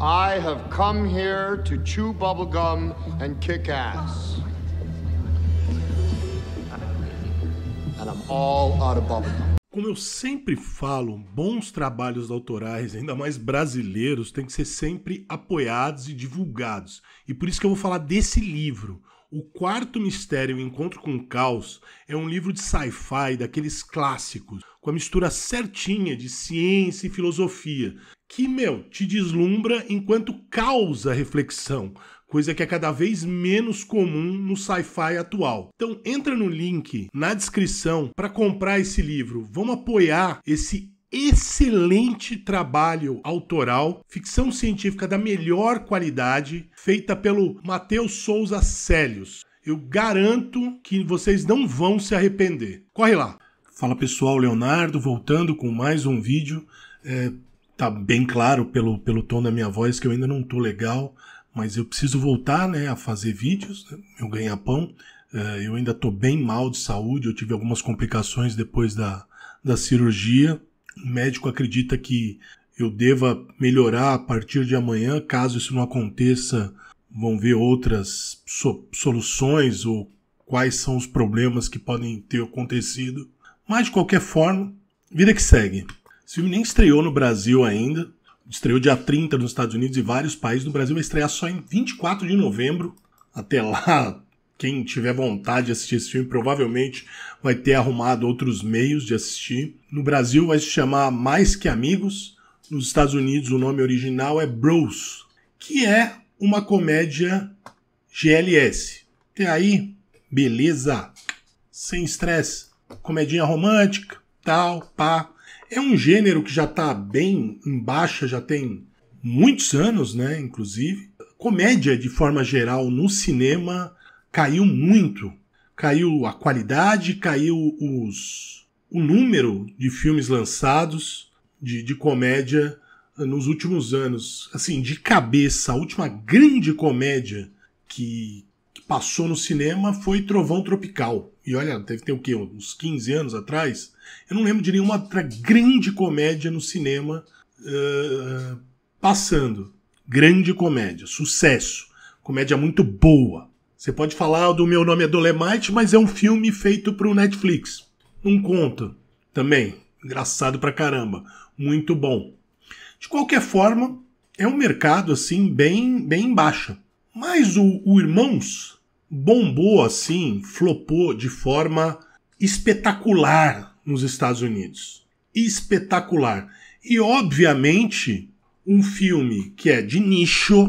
I have come here to chew bubblegum and kick ass. And I'm all out of bubblegum. Como eu sempre falo, bons trabalhos autorais, ainda mais brasileiros, têm que ser sempre apoiados e divulgados. E por isso que eu vou falar desse livro. O Quarto Mistério, o Encontro com o Caos, é um livro de sci-fi daqueles clássicos, com a mistura certinha de ciência e filosofia, que, meu, te deslumbra enquanto causa reflexão, coisa que é cada vez menos comum no sci-fi atual. Então entra no link na descrição para comprar esse livro. Vamos apoiar esse excelente trabalho autoral, ficção científica da melhor qualidade, feita pelo Matheus Souza Célios. Eu garanto que vocês não vão se arrepender. Corre lá. Fala pessoal, Leonardo voltando com mais um vídeo. É, tá bem claro pelo, pelo tom da minha voz que eu ainda não tô legal, mas eu preciso voltar, né, a fazer vídeos, né, meu ganha-pão. Uh, eh, eu ainda tô bem mal de saúde, eu tive algumas complicações depois da, da cirurgia. O médico acredita que eu deva melhorar a partir de amanhã, caso isso não aconteça, vão ver outras so soluções ou quais são os problemas que podem ter acontecido. Mas de qualquer forma, vida que segue. Esse filme nem estreou no Brasil ainda. Estreou dia 30 nos Estados Unidos e vários países. No Brasil vai estrear só em 24 de novembro. Até lá, quem tiver vontade de assistir esse filme provavelmente vai ter arrumado outros meios de assistir. No Brasil vai se chamar Mais Que Amigos. Nos Estados Unidos o nome original é Bros, que é uma comédia GLS. Até aí, beleza. Sem estresse. Comedinha romântica, tal, pá, é um gênero que já está bem em baixa, já tem muitos anos, né? Inclusive, comédia de forma geral no cinema caiu muito, caiu a qualidade, caiu os o número de filmes lançados de, de comédia eh, nos últimos anos. Assim, de cabeça, a última grande comédia que, que passou no cinema foi Trovão Tropical e olha, deve ter o quê? Uns 15 anos atrás, eu não lembro de nenhuma outra grande comédia no cinema uh, passando. Grande comédia, sucesso. Comédia muito boa. Você pode falar do Meu Nome é Dolemite, mas é um filme feito pro Netflix. Não conta. Também. Engraçado pra caramba. Muito bom. De qualquer forma, é um mercado assim bem bem baixa. Mas o, o Irmãos bombou assim, flopou de forma espetacular nos Estados Unidos. Espetacular. E obviamente, um filme que é de nicho,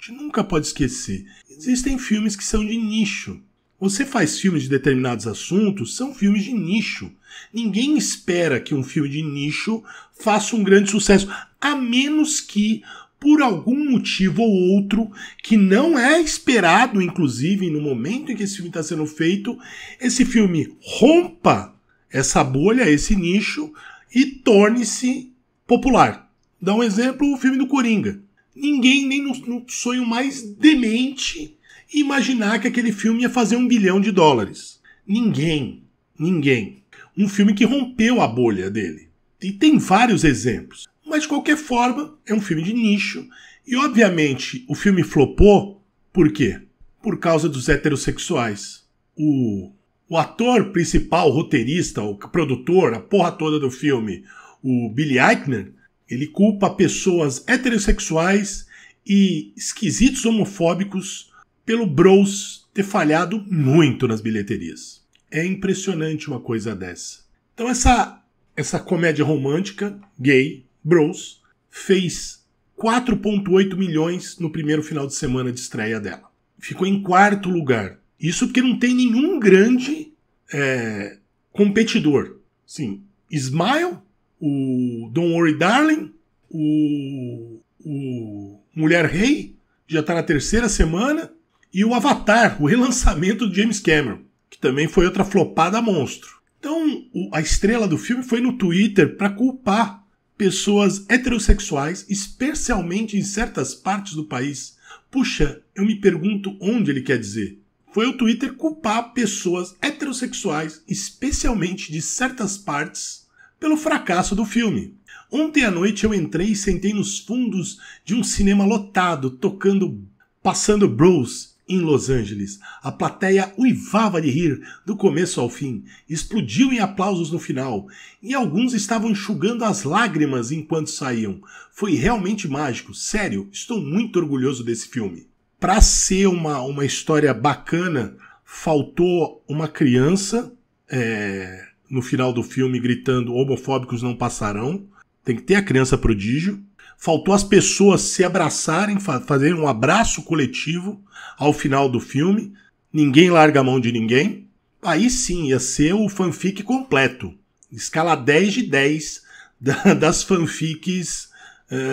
a gente nunca pode esquecer. Existem filmes que são de nicho. Você faz filmes de determinados assuntos, são filmes de nicho. Ninguém espera que um filme de nicho faça um grande sucesso, a menos que por algum motivo ou outro, que não é esperado, inclusive, no momento em que esse filme está sendo feito, esse filme rompa essa bolha, esse nicho, e torne-se popular. Dá um exemplo: o filme do Coringa. Ninguém, nem no, no sonho mais demente, imaginar que aquele filme ia fazer um bilhão de dólares. Ninguém. Ninguém. Um filme que rompeu a bolha dele. E tem vários exemplos. Mas de qualquer forma, é um filme de nicho. E obviamente o filme flopou, por quê? Por causa dos heterossexuais. O, o ator principal, o roteirista, o produtor, a porra toda do filme, o Billy Eichner, ele culpa pessoas heterossexuais e esquisitos homofóbicos pelo Bros ter falhado muito nas bilheterias. É impressionante uma coisa dessa. Então essa essa comédia romântica gay Bros, fez 4,8 milhões no primeiro final de semana de estreia dela. Ficou em quarto lugar. Isso porque não tem nenhum grande é, competidor. Sim, Smile, o Don't Worry Darling, o, o Mulher Rei, já está na terceira semana, e o Avatar, o relançamento do James Cameron, que também foi outra flopada monstro. Então, o, a estrela do filme foi no Twitter para culpar pessoas heterossexuais, especialmente em certas partes do país. Puxa, eu me pergunto onde ele quer dizer. Foi o Twitter culpar pessoas heterossexuais, especialmente de certas partes, pelo fracasso do filme. Ontem à noite eu entrei e sentei nos fundos de um cinema lotado, tocando, passando Bruce em Los Angeles. A plateia uivava de rir do começo ao fim, explodiu em aplausos no final, e alguns estavam enxugando as lágrimas enquanto saíam. Foi realmente mágico, sério, estou muito orgulhoso desse filme. Para ser uma, uma história bacana, faltou uma criança é, no final do filme gritando: homofóbicos não passarão. Tem que ter a criança prodígio, faltou as pessoas se abraçarem, fa fazerem um abraço coletivo ao final do filme. Ninguém larga a mão de ninguém. Aí sim ia ser o fanfic completo. Escala 10 de 10 da, das fanfics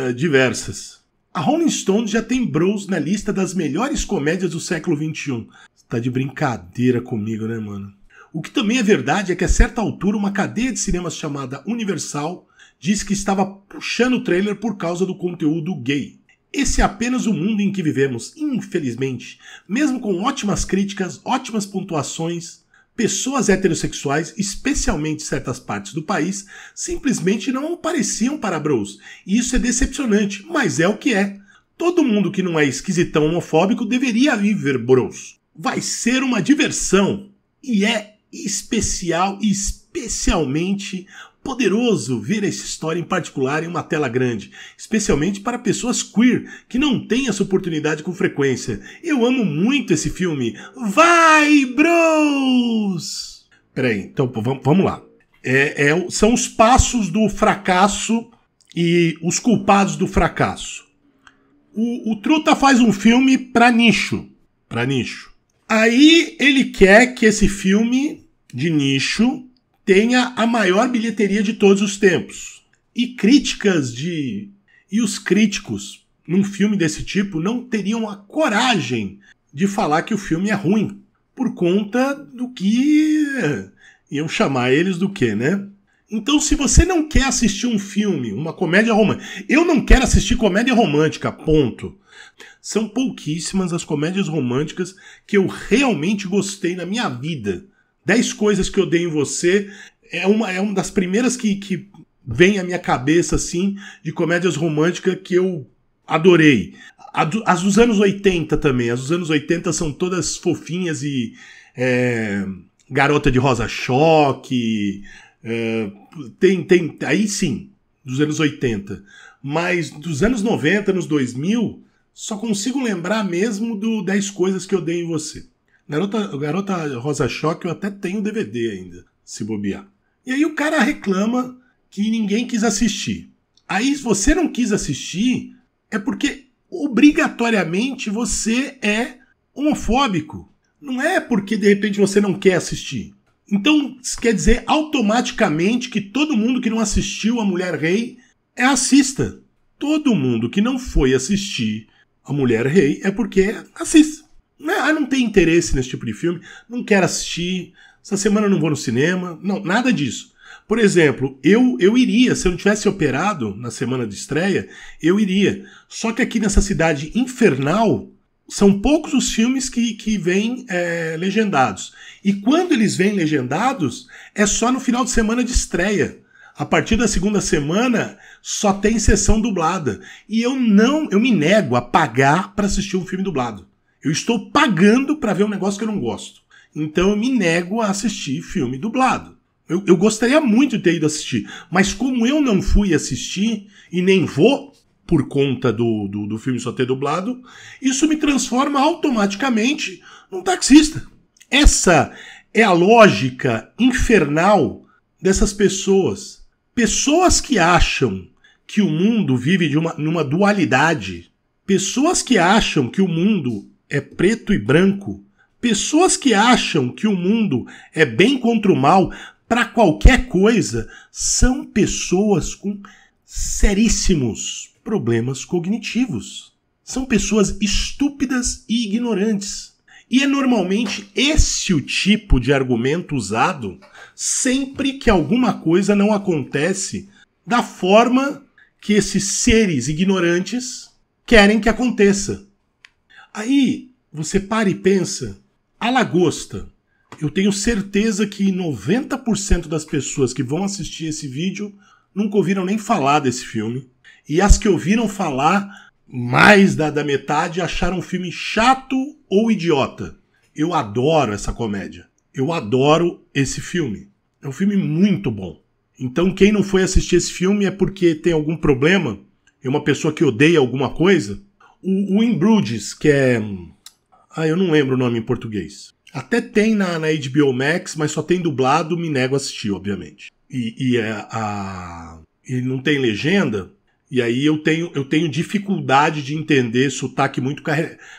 uh, diversas. A Rolling Stone já tem Bros na lista das melhores comédias do século XXI. Tá de brincadeira comigo, né, mano? O que também é verdade é que a certa altura uma cadeia de cinemas chamada Universal diz que estava puxando o trailer por causa do conteúdo gay. Esse é apenas o mundo em que vivemos, infelizmente. Mesmo com ótimas críticas, ótimas pontuações, pessoas heterossexuais, especialmente certas partes do país, simplesmente não apareciam para bros. E isso é decepcionante, mas é o que é. Todo mundo que não é esquisitão homofóbico deveria viver bros. Vai ser uma diversão! E é especial e especialmente poderoso ver essa história em particular em uma tela grande, especialmente para pessoas queer que não têm essa oportunidade com frequência. Eu amo muito esse filme. Vai, bros! Peraí, então vamos lá. É, é, são os passos do fracasso e os culpados do fracasso. O, o Truta faz um filme para nicho, para nicho. Aí ele quer que esse filme de nicho tenha a maior bilheteria de todos os tempos. E críticas de. E os críticos, num filme desse tipo, não teriam a coragem de falar que o filme é ruim. Por conta do que. iam chamar eles do que, né? Então, se você não quer assistir um filme, uma comédia romântica. Eu não quero assistir comédia romântica, ponto. São pouquíssimas as comédias românticas que eu realmente gostei na minha vida. 10 coisas que eu odeio em você é uma, é uma das primeiras que, que vem à minha cabeça, assim, de comédias românticas que eu adorei. As dos anos 80 também. As dos anos 80 são todas fofinhas e. É, Garota de Rosa Choque. É, tem, tem. Aí sim, dos anos 80. Mas dos anos 90, nos 2000, só consigo lembrar mesmo do 10 Coisas que Eu Odeio em Você. Garota, Garota Rosa Choque eu até tenho DVD ainda, se bobear. E aí o cara reclama que ninguém quis assistir. Aí se você não quis assistir, é porque obrigatoriamente você é homofóbico. Não é porque de repente você não quer assistir. Então quer dizer automaticamente que todo mundo que não assistiu a Mulher Rei é assista. Todo mundo que não foi assistir a Mulher Rei é porque é racista. Né, ah, não tem interesse nesse tipo de filme, não quero assistir, essa semana não vou no cinema. Não, nada disso. Por exemplo, eu, eu iria, se eu não tivesse operado na semana de estreia, eu iria. Só que aqui nessa cidade infernal, são poucos os filmes que, que vêm é, legendados. E quando eles vêm legendados, é só no final de semana de estreia. A partir da segunda semana, só tem sessão dublada. E eu não, eu me nego a pagar para assistir um filme dublado. Eu estou pagando para ver um negócio que eu não gosto. Então eu me nego a assistir filme dublado. Eu, eu, gostaria muito de ter ido assistir, mas como eu não fui assistir e nem vou, por conta do, do, do filme só ter dublado, isso me transforma automaticamente num taxista. Essa é a lógica infernal dessas pessoas. Pessoas que acham que o mundo vive de uma, numa dualidade. Pessoas que acham que o mundo é preto e branco, pessoas que acham que o mundo é bem contra o mal para qualquer coisa, são pessoas com seríssimos problemas cognitivos. São pessoas estúpidas e ignorantes. E é normalmente esse o tipo de argumento usado sempre que alguma coisa não acontece da forma que esses seres ignorantes querem que aconteça. Aí você para e pensa: a lagosta. Eu tenho certeza que 90% das pessoas que vão assistir esse vídeo nunca ouviram nem falar desse filme. E as que ouviram falar, mais da, da metade acharam o filme chato ou idiota. Eu adoro essa comédia. Eu adoro esse filme. É um filme muito bom. Então, quem não foi assistir esse filme é porque tem algum problema? É uma pessoa que odeia alguma coisa? O Imbrudes, que é. Ah, eu não lembro o nome em português. Até tem na, na HBO Max, mas só tem dublado, me nego a assistir, obviamente. E, e é a, a, e não tem legenda, e aí eu tenho, eu tenho dificuldade de entender sotaque muito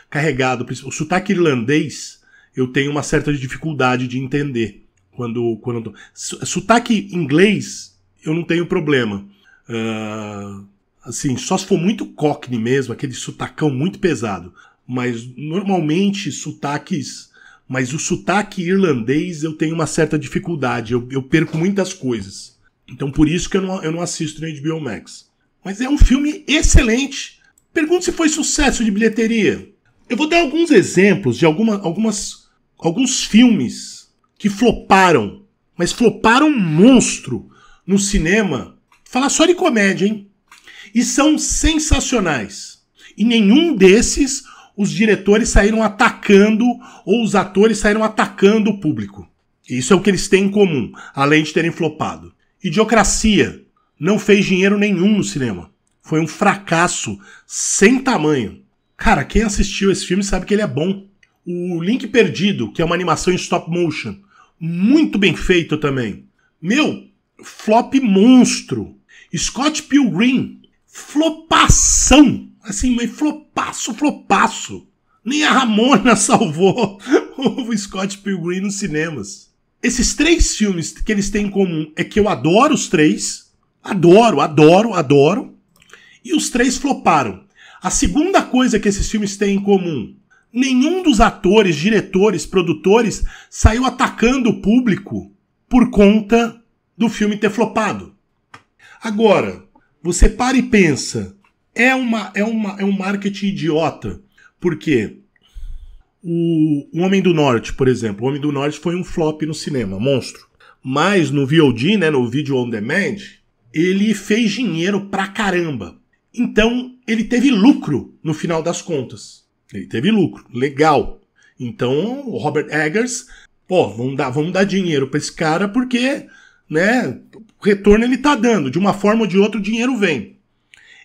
carregado. O sotaque irlandês, eu tenho uma certa dificuldade de entender. Quando, quando sotaque inglês, eu não tenho problema. Uh, Assim, só se for muito cockney mesmo, aquele sotacão muito pesado. Mas normalmente sotaques. Mas o sotaque irlandês eu tenho uma certa dificuldade, eu, eu perco muitas coisas. Então por isso que eu não, eu não assisto no HBO Max. Mas é um filme excelente. Pergunto se foi sucesso de bilheteria. Eu vou dar alguns exemplos de alguma, algumas, alguns filmes que floparam, mas floparam um monstro no cinema. Falar só de comédia, hein? e são sensacionais. E nenhum desses os diretores saíram atacando ou os atores saíram atacando o público. Isso é o que eles têm em comum, além de terem flopado. Idiocracia não fez dinheiro nenhum no cinema. Foi um fracasso sem tamanho. Cara, quem assistiu esse filme sabe que ele é bom. O Link Perdido, que é uma animação em stop motion, muito bem feito também. Meu, flop monstro. Scott Pilgrim, flopação. Assim, mas flopaço, flopaço. Nem a Ramona salvou o Scott Pilgrim nos cinemas. Esses três filmes que eles têm em comum é que eu adoro os três. Adoro, adoro, adoro. E os três floparam. A segunda coisa que esses filmes têm em comum: nenhum dos atores, diretores, produtores saiu atacando o público por conta do filme ter flopado. Agora, você para e pensa. É, uma, é, uma, é um marketing idiota. Por quê? O, o Homem do Norte, por exemplo. O Homem do Norte foi um flop no cinema, monstro. Mas no VOD, né, no Video On Demand, ele fez dinheiro pra caramba. Então, ele teve lucro no final das contas. Ele teve lucro. Legal. Então, o Robert Eggers, pô, vamos dar, vamos dar dinheiro pra esse cara porque né? retorno ele tá dando, de uma forma ou de outra o dinheiro vem.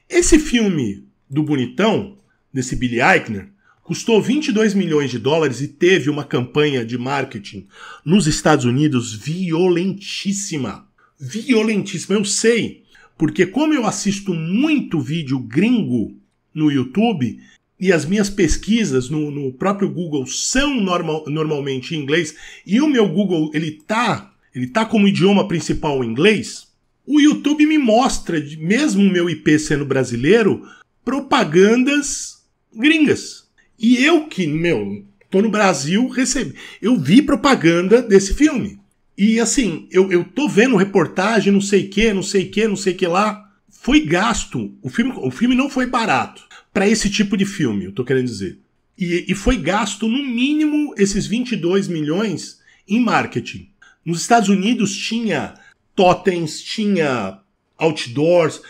Esse filme do Bonitão, desse Billy Eichner, custou 22 milhões de dólares e teve uma campanha de marketing nos Estados Unidos violentíssima. Violentíssima, eu sei, porque como eu assisto muito vídeo gringo no YouTube e as minhas pesquisas no, no próprio Google são normal, normalmente em inglês e o meu Google ele tá ele tá como idioma principal o inglês, o YouTube me mostra, mesmo o meu IP sendo brasileiro, propagandas gringas. E eu que, meu, tô no Brasil, recebi. Eu vi propaganda desse filme. E assim, eu, eu tô vendo reportagem, não sei o que, não sei o que, não sei o que lá. Foi gasto. O filme, o filme não foi barato para esse tipo de filme, eu tô querendo dizer. E, e foi gasto, no mínimo, esses 22 milhões em marketing. Nos Estados Unidos tinha totens, tinha outdoors,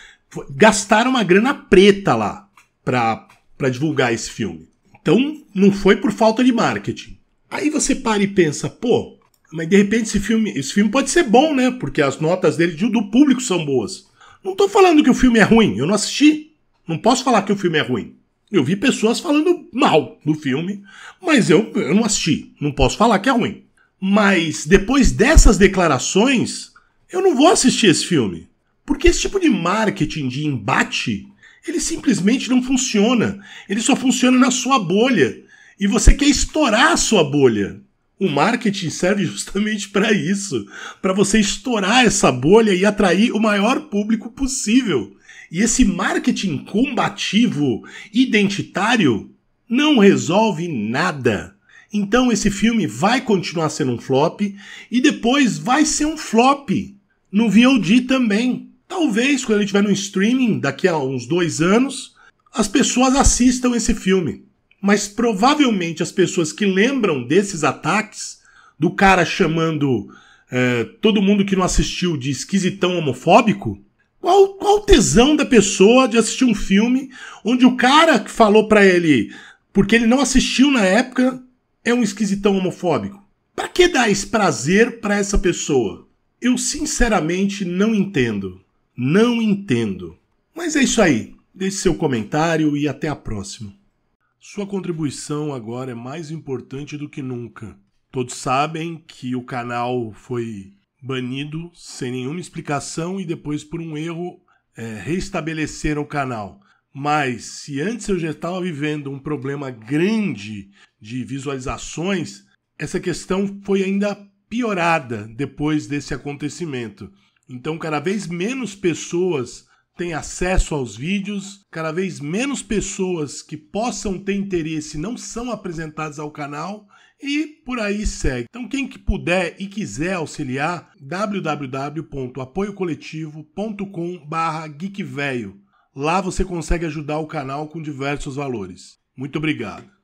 gastaram uma grana preta lá para divulgar esse filme. Então não foi por falta de marketing. Aí você para e pensa, pô, mas de repente esse filme, esse filme pode ser bom, né? Porque as notas dele do público são boas. Não tô falando que o filme é ruim, eu não assisti. Não posso falar que o filme é ruim. Eu vi pessoas falando mal do filme, mas eu, eu não assisti. Não posso falar que é ruim. Mas depois dessas declarações, eu não vou assistir esse filme. Porque esse tipo de marketing de embate, ele simplesmente não funciona. Ele só funciona na sua bolha. E você quer estourar a sua bolha. O marketing serve justamente para isso, para você estourar essa bolha e atrair o maior público possível. E esse marketing combativo, identitário, não resolve nada. Então esse filme vai continuar sendo um flop e depois vai ser um flop no VOD também. Talvez quando ele estiver no streaming, daqui a uns dois anos, as pessoas assistam esse filme. Mas provavelmente as pessoas que lembram desses ataques, do cara chamando é, todo mundo que não assistiu de esquisitão homofóbico, qual, qual o tesão da pessoa de assistir um filme onde o cara que falou para ele, porque ele não assistiu na época, é um esquisitão homofóbico. Para que dar esse prazer para essa pessoa? Eu sinceramente não entendo. Não entendo. Mas é isso aí. Deixe seu comentário e até a próxima. Sua contribuição agora é mais importante do que nunca. Todos sabem que o canal foi banido sem nenhuma explicação e depois, por um erro, é, restabeleceram o canal. Mas se antes eu já estava vivendo um problema grande de visualizações, essa questão foi ainda piorada depois desse acontecimento. Então, cada vez menos pessoas têm acesso aos vídeos, cada vez menos pessoas que possam ter interesse não são apresentadas ao canal e por aí segue. Então, quem que puder e quiser auxiliar, www.apoiocoletivo.com/geekvelho. Lá você consegue ajudar o canal com diversos valores. Muito obrigado.